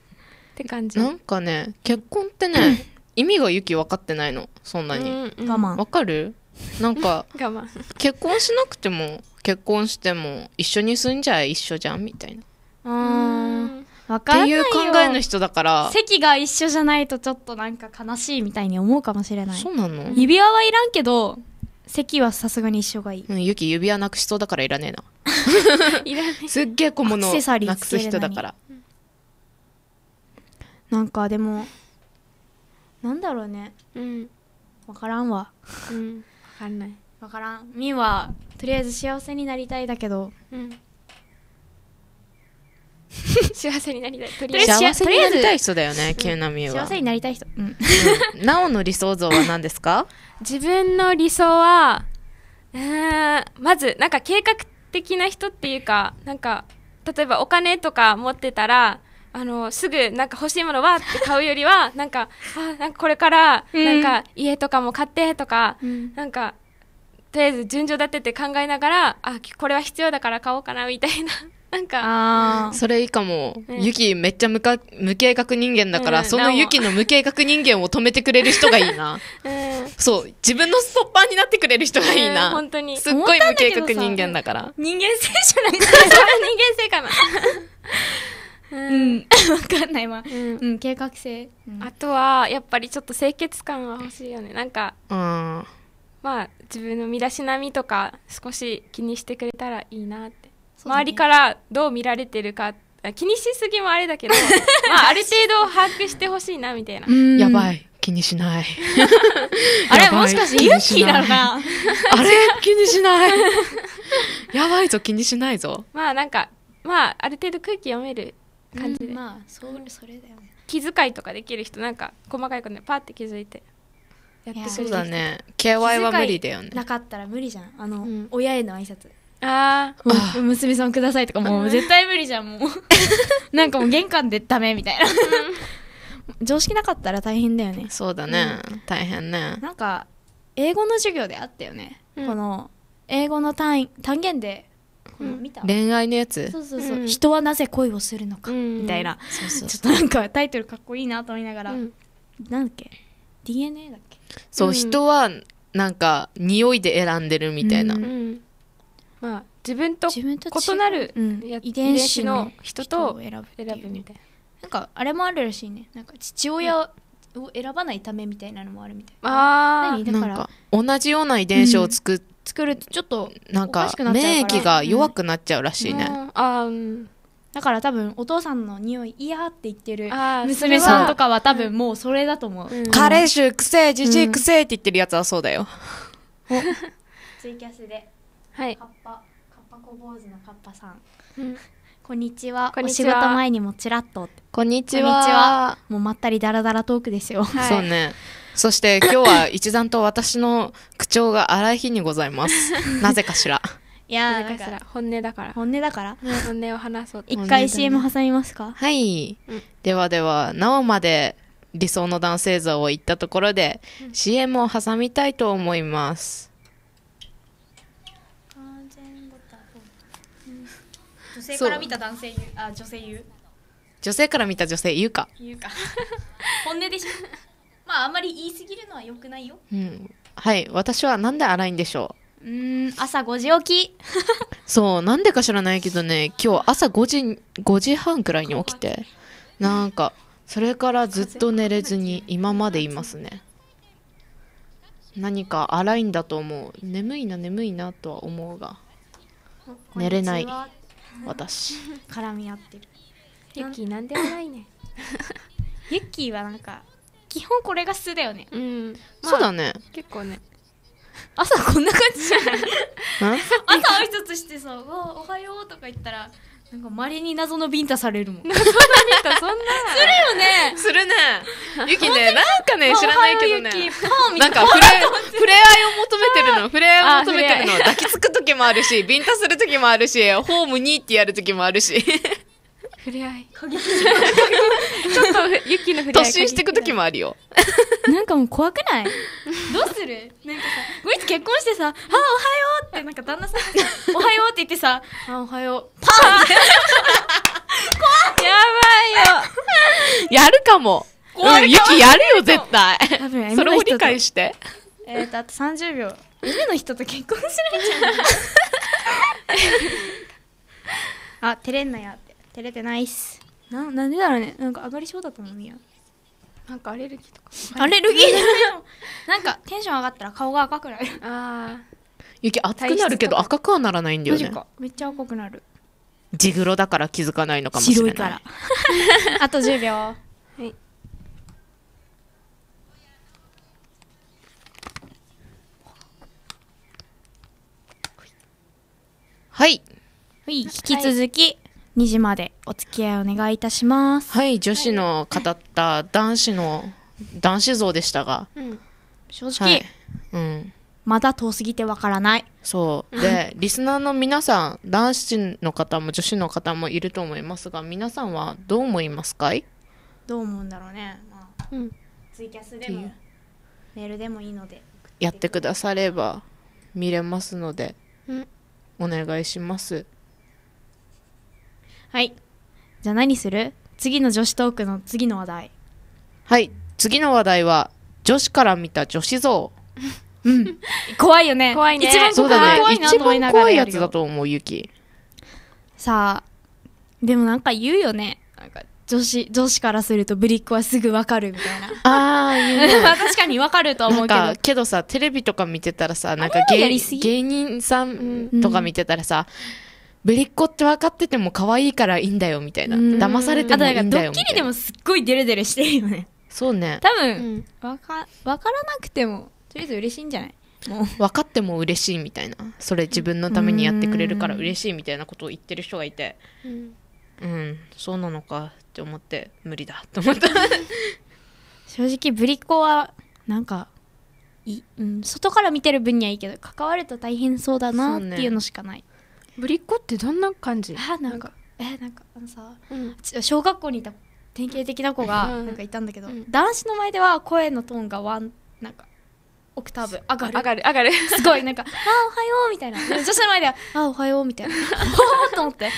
て感じなんかね結婚ってね 意味がゆき分かってないのそんなに、我慢分かるなんか 結婚しなくても結婚しても一緒に住んじゃ一緒じゃんみたいなあ分かないよっていう考えの人だから席が一緒じゃないとちょっとなんか悲しいみたいに思うかもしれないそうなの指輪はいらんけど席はさすがに一緒がいい、うん、ゆき指輪なくしそうだからいらねえな いらねえ すっげえ小物なくす人だからなんかでもなんだろうねうん分からんわうん分かんない分からんみはとりあえず幸せになりたいだけどうん 幸せになりたいとりあえず幸せになりたい人だよね清波は幸せになりたい人なお、の理想像は何ですか 自分の理想はうんまずなんか計画的な人っていうかなんか例えばお金とか持ってたらあの、すぐなんか欲しいものはって買うよりは、なんか、あ、なんかこれから、なんか家とかも買ってとか、うん、なんか、とりあえず順序立てて考えながら、あ、これは必要だから買おうかなみたいな。なんかそれいいかも、ユキめっちゃ無か無計画人間だから、そのユキの無計画人間を止めてくれる人がいいな、そう自分のストッパーになってくれる人がいいな、本当にすっごい無計画人間だから人間性じゃないて、それは人間性かなうん、分かんないわ、うん、計画性、あとはやっぱりちょっと清潔感は欲しいよねなんか、うん、まあ自分の身だしなみとか少し気にしてくれたらいいなって周りからどう見られてるか気にしすぎもあれだけど、まあ、ある程度把握してほしいなみたいなやばい気にしない あれもしかしてユッキーだなあれ気にしないやばいぞ気にしないぞ まあなんかまあある程度空気読める感じで、うん、まあそそれだよね気遣いとかできる人なんか細かいことでパッて気づいてやってくれるそうだね KY は無理だよねなかったら無理じゃんあの、うん、親への挨拶ああ娘さんくださいとかもう絶対無理じゃんもう なんかもう玄関でダメみたいな常識なかったら大変だよねそうだね、うん、大変ねなんか英語の授業であったよね、うん、この英語の単位単元で見た、恋愛のやつそうそうそう、うん、人はなぜ恋をするのか、みたいなそうそうちょっとなんかタイトルかっこいいなと思いながら、うん、なんだっけ DNA だっけそう、人はなんか匂いで選んでるみたいな、うんまあ、自分と異なる、うん、遺伝子の人と選ぶ選ぶみたいななんかあれもあるらしいねなんか父親を選ばないためみたいなのもあるみたいな、ああだから同じような遺伝子を作,、うん、作るとちょっとなんか免疫が弱くなっちゃうらしいね、あだから多分お父さんの匂い嫌って言ってる娘さんとかは多分もうそれだと思う。彼氏臭くせえ、じじいくせえって言ってるやつはそうだよ。ツイキャスで。はいカッパカッパ小坊主のカッパさんこんにちは。お仕事前にもちらっと。こんにちは。もうまったりだらだらトークですよ。はい、そうね。そして今日は一段と私の口調が荒い日にございます。なぜかしら。いやかしら本音だから。本音だから。本音を話そう。一回 CM 挟みますか。はい、うん、ではではなおまで理想の男性像を言ったところで、うん、CM を挟みたいと思います。女性から見た男性あ女性言う女性から見た女性言うかか 本音でしょ まああんまり言いすぎるのはよくないよ、うん、はい私はなんで荒いんでしょううん朝5時起き そうなんでか知らないけどね今日朝5時5時半くらいに起きてなんかそれからずっと寝れずに今までいますね何か荒いんだと思う眠いな眠いなとは思うが寝れない 私絡み合ってるユッキーなんでもないね ユッキーはなんか基本これが素だよねうん、まあ、そうだね結構ね朝こんな感じじゃない 朝挨拶してさ「わおはよう」とか言ったらなんかまれに謎のビンタされるもん。謎のビンタそんな。するよね。するね。ゆ きね、なんかね知らないけどね。なんか触れ 触れ合いを求めてるの、触れ合いを求めてるの。抱きつく時もあるし、ビンタする時もあるし、ホームにってやる時もあるし。ふれあいちょっとゆきのふれあい突進していく時もあるよなんかもう怖くないどうするなんかさごいつ結婚してさ「あおはよう」ってなんか旦那さんがおはよう」って言ってさ「あおはよう」パン怖やばいよやるかもうん、ユキやるよ絶対それを理解してえっ、とあと30秒夢の人と結婚するんじゃない あ照れんなやって照れてないっすななんでだろうねなんか上がりそうだと思うやなんかアレルギーとかアレルギーじゃないのなんかテンション上がったら顔が赤くなる ああ雪熱くなるけど赤くはならないんだよねめっちゃ赤くなる地黒だから気づかないのかもしれない あと10秒はいはい、はい、引き続き、はい2時までお付き合いお願いいたしますはい女子の語った男子の男子像でしたが、うん、正直、はい、うんまだ遠すぎてわからないそうでリスナーの皆さん男子の方も女子の方もいると思いますが皆さんはどう思いますかいどう思うんだろうね、まあ、うん、ツイキャスでもメールでもいいのでやってくだされば見れますので、うん、お願いしますはいじゃあ何する次の女子トークの次の話題はい次の話題は女子から見た女子像 うん怖いよね怖いね一番怖い,、ね、怖いなと思いながら一番怖いやつだと思うゆきさあでもなんか言うよねなんか女子女子からするとブリックはすぐ分かるみたいな ああ言う 確かに分かると思うけどけどさテレビとか見てたらさなんか芸人さんとか見てたらさ、うんぶりっ子って分かってても可愛いからいいんだよみたいな騙されてもいいんだよみたいなドッキリでもすっごいデレデレしてるよねそうね多分、うん、わか分からなくてもとりあえず嬉しいんじゃないもう分かっても嬉しいみたいなそれ自分のためにやってくれるから嬉しいみたいなことを言ってる人がいてうん、そうなのかって思って無理だと思った 正直ぶりっ子はなんかい、うん、外から見てる分にはいいけど関わると大変そうだなっていうのしかない、ぶりっ子ってどんな感じあなんかえなんかあのさ、うん、小学校にいた典型的な子がなんかいたんだけど、うん、男子の前では声のトーンがワンなんかオクターブ上がる上がる上がるすごいなんか「あおはよう」みたいな 女子の前では「あおはよう」みたいなおお」と思って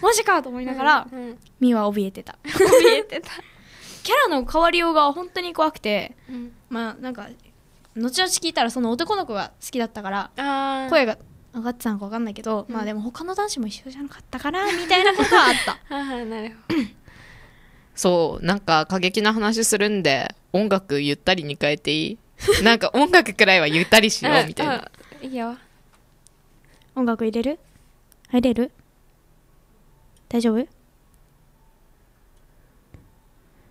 マジかと思いながら、うん、み、うん、は怯えてた怯えてたキャラの変わりようが本当に怖くて、うん、まあなんか後々聞いたらその男の子が好きだったから声が上がってたのか分かんないけど、うん、まあでも他の男子も一緒じゃなかったから みたいなことはあったあなるほどそうなんか過激な話するんで音楽ゆったりに変えていい なんか音楽くらいはゆったりしよう みたいないいよ音楽入れる入れる大丈夫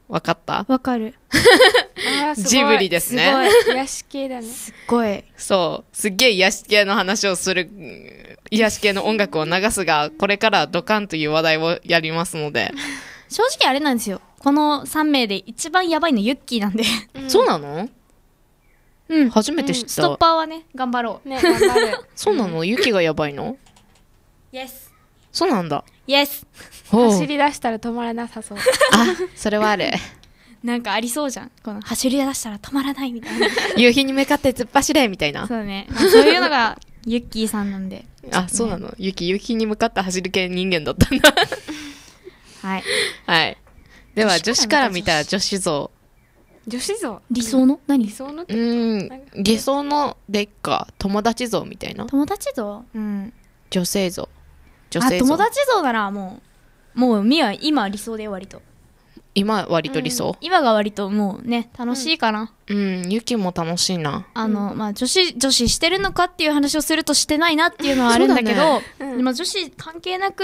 わかったわかるジブリですね。すごい。癒し系だね。すっごい。そう。すっげえ癒し系の話をする、癒し系の音楽を流すが、これからドカンという話題をやりますので。正直あれなんですよ。この3名で一番やばいのユッキーなんで、うん。そうなのうん。初めて知った、うん、ストッパーはね、頑張ろう。ね、頑張る。そうなのユキがやばいのイエス。そうなんだ。イエス。走り出したら止まらなさそう。あ、それはある。なんかありそうじゃんこの走り出したら止まらないみたいな 夕日に向かって突っ走れみたいなそうね、そういうのが ユッキーさんなんであそうなの、ね、ユキ夕日に向かって走る系人間だったんだはいはいでは女子から見た女子像女子像理想の何理想のうん理想のでっか友達像みたいな友達像うん女性像女性像友達像ならもうもうみは今理想で割と今割と理想、うん、今が割ともうね楽しいかなうん、ゆも楽しいなあの、まあ女子女子してるのかっていう話をするとしてないなっていうのはあるんだけどね、女子関係なく、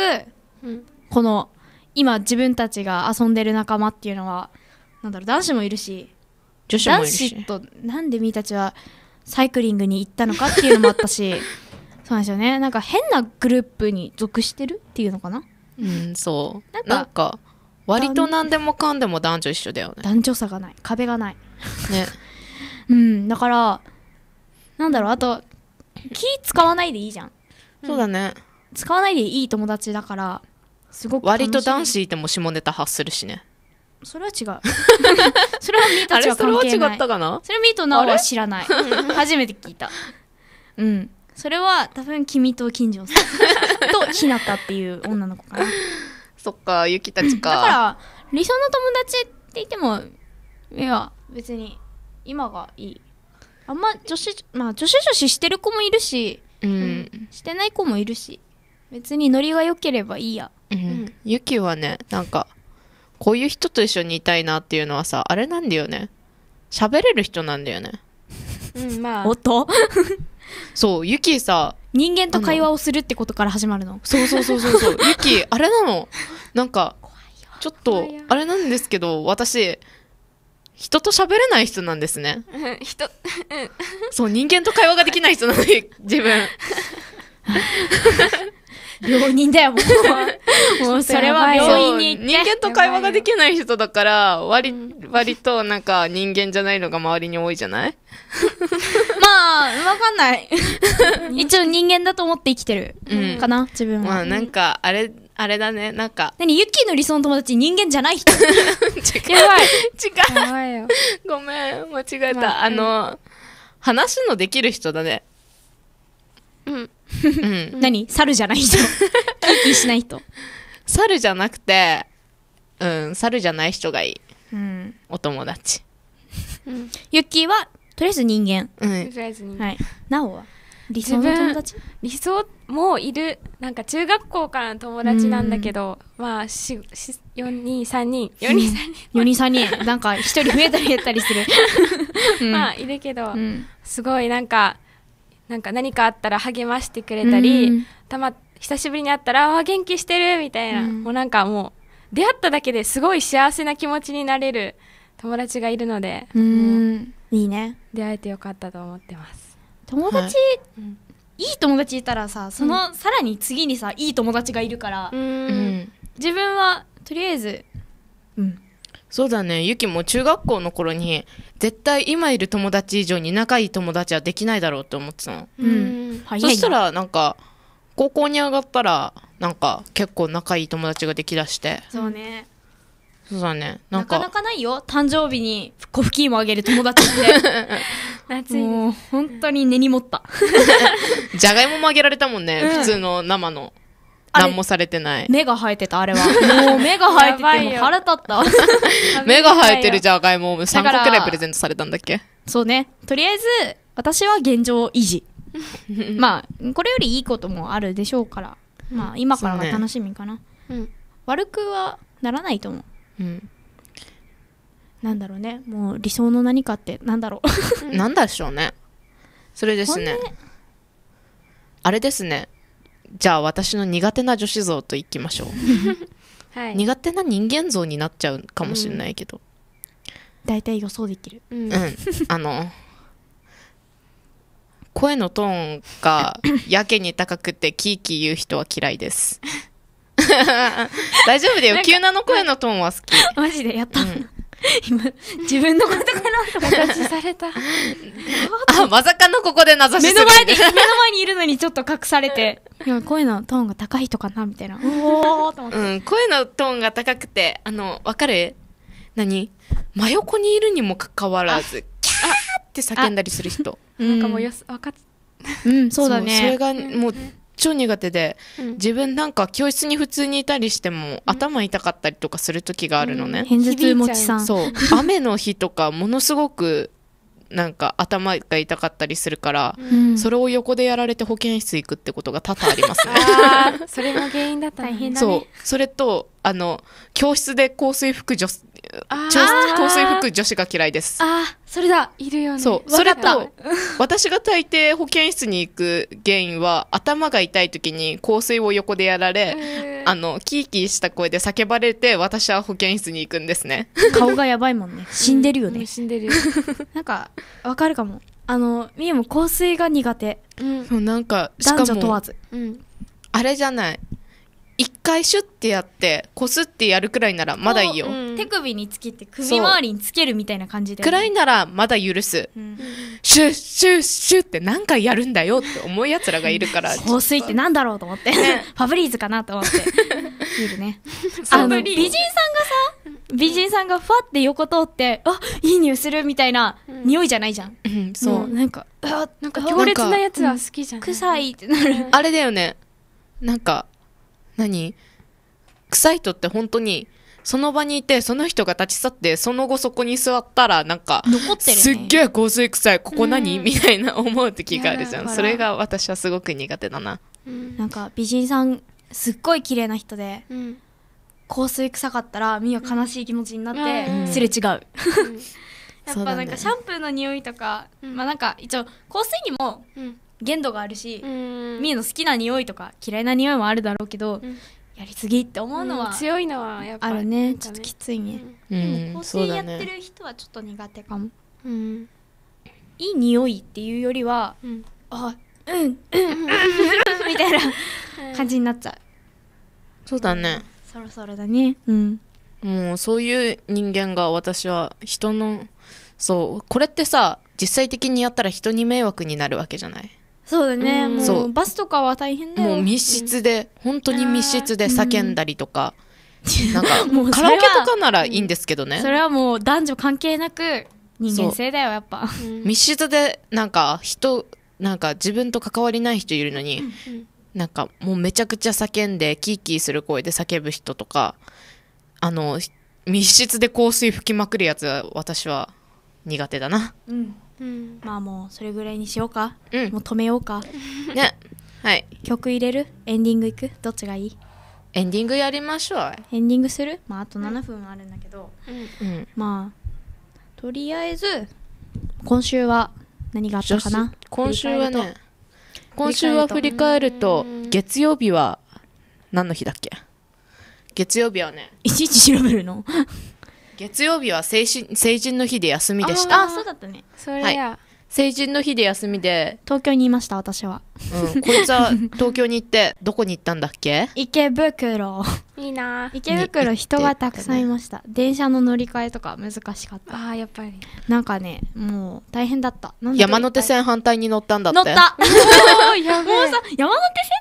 この今自分たちが遊んでる仲間っていうのはなんだろう男子もいるし女子もいるし男子となんでみーたちはサイクリングに行ったのかっていうのもあったし そうなんですよねなんか変なグループに属してるっていうのかなうんそうなんか割と何でもかんでも男女一緒だよね男女差がない壁がないね うんだからなんだろうあと気使わないでいいじゃん、うん、そうだね使わないでいい友達だからすごく割と男子いても下ネタ発するしねそれは違う それはミートちは関係ない違ったかなそれはミートなおは知らない初めて聞いたうんそれは多分君と金城さんとひなたっていう女の子かなそっか、ゆきたちか。だから、理想の友達って言っても、いや、別に、今がいい。あんま女子、まあ女子女子してる子もいるし、うん、うん、してない子もいるし、別にノリが良ければいいや。うん。ゆきはね、なんか、こういう人と一緒にいたいなっていうのはさ、あれなんだよね。喋れる人なんだよね。うん、まあ。音そう、ゆきさ、人間と会話をするってことから始まるのそうそうそうそうそう ユキあれなのなんかちょっとあれなんですけど私人と喋れない人なんですね、人、うん、そう人間と会話ができない人なのに自分 病人だよ、もう。もうそれは病院に行って。人間と会話ができない人だから、割、割となんか人間じゃないのが周りに多いじゃない まあ、わかんない。一応人間だと思って生きてる。うん、かな、自分は。まあなんか、あれ、あれだね、なんか。何ユッキーの理想の友達人間じゃない人 やばい。違う。やばいよ。ごめん、間違えた。まあ、あの、うん、話のできる人だね。うん。うん、何猿じゃない人キーキーしない人猿じゃなくてうん猿じゃない人がいい、うん、お友達、うん、ユッキーはとりあえず人間、うん、とりあえず人間、はい、なおは理想の友達理想もいるなんか中学校からの友達なんだけど、うん、まあ4人3人4人3人4 人3人なんか1人増えたり減ったりする まあいるけど、うん、すごいなんかなんか何かあったら励ましてくれたり、うん、たま久しぶりに会ったら「あ元気してる」みたいな、うん、もうなんかもう出会っただけですごい幸せな気持ちになれる友達がいるので、うん、いいね出会えてよかったと思ってます友達、はい、いい友達いたらさその、さらに次にさいい友達がいるから、自分はとりあえずうんそうだね。ゆきも中学校の頃に、絶対今いる友達以上に仲いい友達はできないだろうって思ってたの。うん。そしたら、なんか、高校に上がったら、なんか、結構仲いい友達ができだして。そうね。そうだね。なかなかないよ。誕生日に、コフキーもあげる友達って。もう、本当に根に持った。じゃがいももあげられたもんね。普通の生の。何もされてない目が生えてたあれは もう目が生えてて腹立った 目が生えてるじゃがいも3個くらいプレゼントされたんだっけそうねとりあえず私は現状維持 まあこれよりいいこともあるでしょうからまあ今からが楽しみかな、ねうん、悪くはならないと思う、うん、なんだろうねもう理想の何かってなんだろうなんだでしょうねそれですねあれですねじゃあ私の苦手な女子像といきましょう、はい、苦手な人間像になっちゃうかもしれないけど、大体予想できるうん、うん、あの声のトーンが やけに高くてキーキー言う人は嫌いです 大丈夫だよ急なの声のトーンは好きマジでやった、うん今、自分のことかなと思話しされた。あ、まさかのここで名指し目の前で、目の前にいるのにちょっと隠されて。いや、声のトーンが高い人かなみたいな。おーと思って。うん、声のトーンが高くて、あの、わかる何真横にいるにもかかわらず、キャーって叫んだりする人。なんかもうよす、わかっうん、そうだね。それがもう、超苦手で、うん、自分なんか教室に普通にいたりしても、うん、頭痛かったりとかする時があるのね。偏頭痛持ちさん。そう。雨の日とかものすごくなんか頭が痛かったりするから、うん、それを横でやられて保健室行くってことが多々ありますねそれも原因だった、ね、大変だ、ね、そうそれとあの教室で香水服香水服女子が嫌いです。ああ、それだ、いるよね。そう、それと、私が大抵保健室に行く原因は、頭が痛い時に香水を横でやられ、あの、キーキーした声で叫ばれて、私は保健室に行くんですね。顔がやばいもんね。死んでるよね。うん、死んでる。なんか、わかるかも。あの、みゆも香水が苦手。うん。なんか、しかも、男女問わず。うん。あれじゃない。一回シュッてやってこすってやるくらいならまだいいよ、うん、手首につけて首周りにつけるみたいな感じで、暗くらいならまだ許す、うん、シュッシュッシュッって何回やるんだよって思うやつらがいるから香水ってなんだろうと思って、ファブリーズかなと思って るねあの美人さんがさ美人さんがふわって横通ってあいい匂いするみたいな、匂いじゃないじゃん、うん、そう、なんかあなんか強烈なやつは好きじゃん、臭いってなるあれだよねなんか何臭い人って本当にその場にいてその人が立ち去ってその後そこに座ったらなんか残ってる、ね、すっげえ香水臭いここ何、うん、みたいな思う時があるじゃんそれが私はすごく苦手だな、うん、なんか美人さんすっごい綺麗な人で、うん、香水臭かったらみや悲しい気持ちになってすれ違う、やっぱなんかシャンプーの匂いとか、まあなんか一応香水にも限度があるしみえの好きな匂いとか嫌いな匂いもあるだろうけど、うん、やりすぎって思うのは、強いのはやっぱあるね、ね、ちょっときついね、うん、でも香水やってる人はちょっと苦手かも、うん、いい匂いっていうよりは、うん、あうんうんうんみたいな感じになっちゃう、そうだねそろそろだねうんもうそういう人間が私は人のそうこれってさ実際的にやったら人に迷惑になるわけじゃないそうだね、うん、もうバスとかは大変だよもう密室で、うん、本当に密室で叫んだりとか、なんかカラオケとかならいいんですけどねそれはもう男女関係なく人間性だよやっぱ、密室でなんか人なんか自分と関わりない人いるのに、うんうん、なんかもうめちゃくちゃ叫んでキーキーする声で叫ぶ人とかあの密室で香水吹きまくるやつは私は苦手だな、うんうん、まあもうそれぐらいにしようか、うん、もう止めようか ねはい曲入れるエンディングいくどっちがいいエンディングやりましょうエンディングするまああと7分あるんだけど、うん、まあとりあえず今週は何があったかな今週はね今週は振り返ると月曜日は何の日だっけ月曜日はねいちいち調べるの月曜日は成人成人の日で休みでしたあそうだったねそれや、はい、成人の日で休みで東京にいました私は、うん、こいつは東京に行ってどこに行ったんだっけ 池袋な池袋人はたくさんいました、ね、電車の乗り換えとか難しかったあやっぱりなんかねもう大変だった山手線反対に乗ったんだって乗った もうさ山手線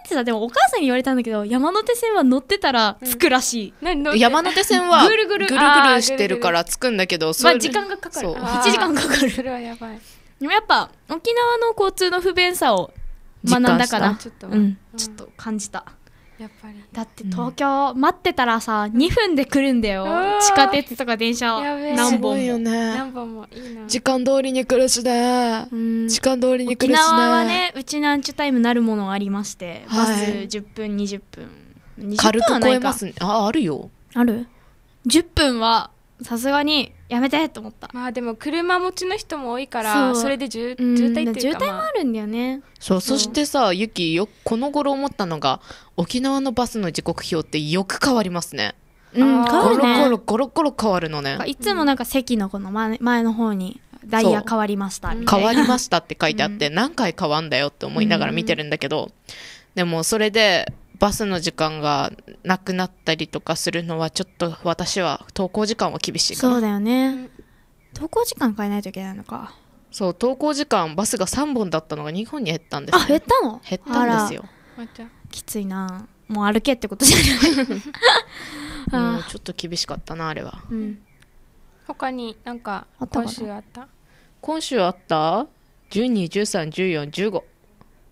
ってさでもお母さんに言われたんだけど山手線は乗ってたら着くらしい、うん、山手線はぐるぐるぐるぐるしてるから着くんだけどまあ時間がかかる1時間かかるそれはやばいでもやっぱ沖縄の交通の不便さを学んだからちょっと、ちょっと感じた、やっぱりだって東京、待ってたらさ2分で来るんだよ地下鉄とか電車何本も、ね、何本もいいな時間通りに来るしね時間通りに来るしね沖縄はねうちなんちゅタイムなるものありまして、はい、バス10分20分20分い軽く超えます、ね、ああるよある10分はさすがにやめてと思ったまあでも車持ちの人も多いからそれで渋滞っていうか、まあ、渋滞もあるんだよねそうそしてさゆきよこの頃思ったのが沖縄のバスの時刻表ってよく変わりますねうん、変わるゴロゴロゴロ変わるのねいつもなんか席のこの前前の方にダイヤ変わりました変わりましたって書いてあって、何回変わんだよって思いながら見てるんだけど、でもそれでバスの時間がなくなったりとかするのはちょっと私は登校時間は厳しいかなそうだよね登校時間変えないといけないのかそう登校時間バスが3本だったのが2本に減ったんです、ね、あ減ったの減ったんですよきついなもう歩けってことじゃない もうちょっと厳しかったなあれは、うん、他に何か今週あった今週あった12131415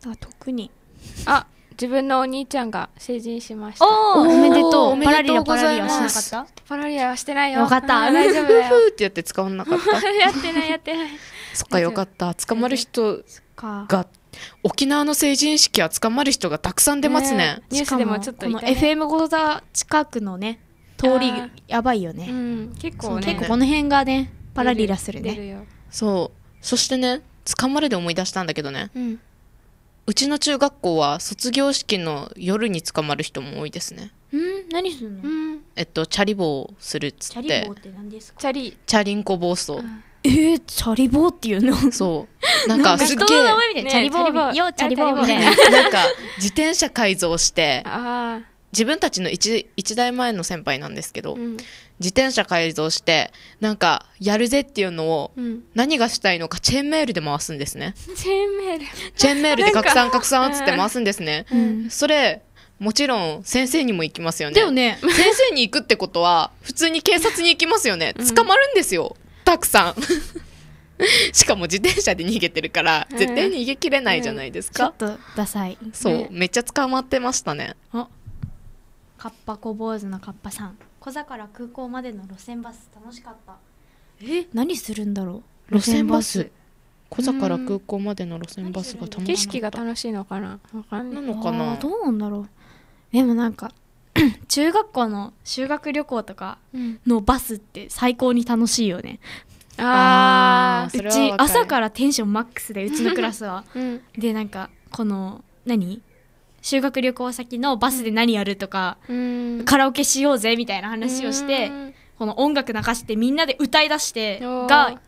あ特にあ自分のお兄ちゃんが成人しましたおめでとうパラリアパラリアしなかったパラリアはしてないよよかった 大丈夫だよフーってやって捕まんなかった やってないやってない そっかよかった捕まる人が沖縄の成人式は捕まる人がたくさん出ますね、えニュースでもちょっと、ね、この FM 講座近くのね通りやばいよね、うん、結構ね結構この辺がねパラリラするねそうそしてね捕まるで思い出したんだけどね、うん、うちの中学校は卒業式の夜に捕まる人も多いですねん何するの、えっとチャリ棒をするっつチャっリて棒って何ですかチャリチャリンコ暴走、えー、チャリ棒っていうのそうなんかすっげ人の名前みたいな、チャリチ棒ようチャリ棒みたいななんか自転車改造してあ自分たちの一一代前の先輩なんですけど、うん自転車改造してなんかやるぜっていうのを何がしたいのかチェーンメールで回すんですね、う ん、チェーンメールチェーンメールで拡散拡散っつって回すんですね、うん、それもちろん先生にも行きますよね、ね、先生に行くってことは普通に警察に行きますよね捕まるんですよ、たくさん しかも自転車で逃げてるから絶対逃げきれないじゃないですか、うんうん、ちょっとダサいそう、めっちゃ捕まってましたねあカッパ小坊主のカッパさん小座空港までの路線バス楽しかったえ何するんだろう路線バス小座から空港までの路線バスが楽しかった景色が楽しいのかなかんなのかなどうなんだろうでもなんか 中学校の修学旅行とかのバスって最高に楽しいよね、うん、ああうち朝からテンションマックスでうちのクラスは、うん、でなんかこの何修学旅行先のバスで何やるとか、うん、カラオケしようぜみたいな話をして、この音楽流してみんなで歌い出してが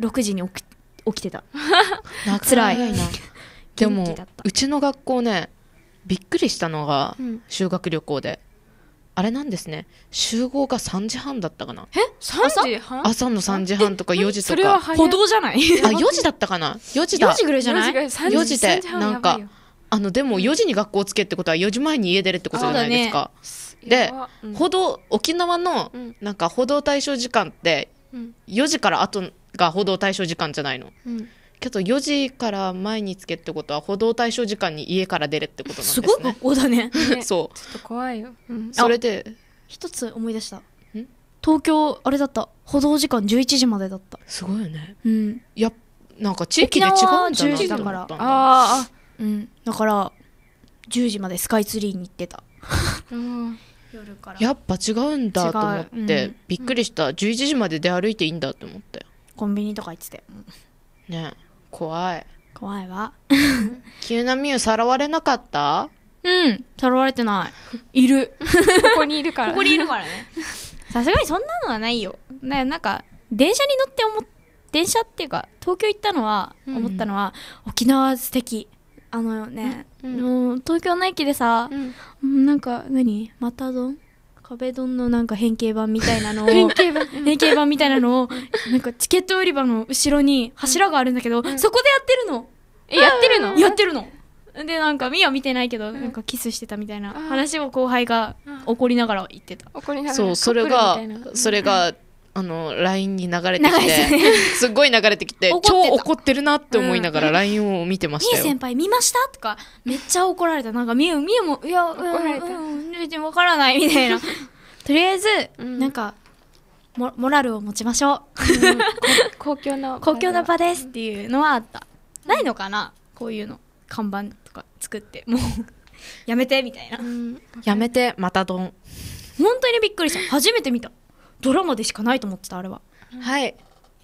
6時に起き起きてた 辛いでもうちの学校ねびっくりしたのが、修学旅行であれなんですね集合が3時半だったかなえ3時半朝の3時半とか4時とか歩道じゃないあ4時だったかな4時だ4時ぐらいじゃない4時でなんかあのでも4時に学校つけってことは4時前に家出るってことじゃないですか。ね、で、うん、歩道沖縄のなんか歩道対象時間って4時から後が歩道対象時間じゃないの。うんけど4時から前につけってことは歩道対象時間に家から出るってことなんですね。すごい学校だね。そう。ちょっと怖いよ。うん、それで一つ思い出した。東京あれだった歩道時間11時までだった。すごいよね。うん。やなんか地域で違うんだなと思ったんだ。ああ。うんだから10時までスカイツリーに行ってた、うん、夜からやっぱ違うんだと思って、うん、びっくりした、11時まで出歩いていいんだと思ってコンビニとか行っててね怖い怖いわ急なみゆさらわれなかったうんさらわれてないいるここにいるからここにいるからねさすがにそんなのはないよだなんか電車に乗って思電車っていうか東京行ったのは、思ったのは、うん、沖縄素敵あのね、うん、東京の駅でさ、うん、なんか何また丼壁ドンのなんか変形版みたいなのを 変形版みたいなのをなんかチケット売り場の後ろに柱があるんだけど、うん、そこでやってるのえやってるのやってるのでなんか見は見てないけど、なんかキスしてたみたいな話を後輩が怒りながら言ってた怒りながらそうそれがそれがあの LINE に流れてきてすっごい流れてきて 超怒ってるなって思いながら LINE を見てましたよ、う先輩見ましたとかめっちゃ怒られたなんかみゆみえもいやうん、うん、うん、分からないみたいな とりあえず、うん、なんかモラルを持ちましょう、公共の公共の場ですっていうのはあった、ないのかなこういうの看板とか作ってもうやめてみたいな、やめてまたどん本当にびっくりした初めて見たドラマでしかないと思ってたあれは、はい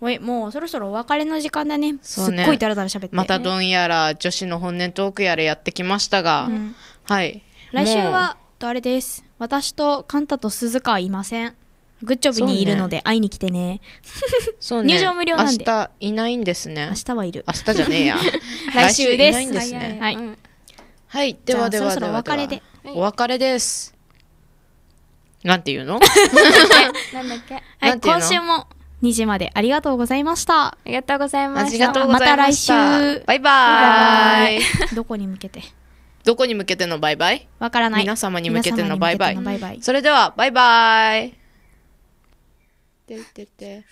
はい、もうそろそろお別れの時間だね。ねすっごいダラダラ喋って。またどんやら女子の本音トークやらやってきましたが、うん、はい。来週は、とあれです。私とカンタと鈴鹿はいません。グッジョブにいるので会いに来てね。ね入場無料なんで。明日いないんですね。明日はいる。明日じゃねえや。来週です。いないんですね。はい。はい、はい、ではではではでは。お別れで。お別れです。なんていうのなんだっけはい、今週も2時までありがとうございました。ありがとうございましたました。また来週バイバイ。どこに向けてどこに向けてのバイバイわからない。皆様に向けてのバイバイバイバイそれでは、バイバイ。てってって。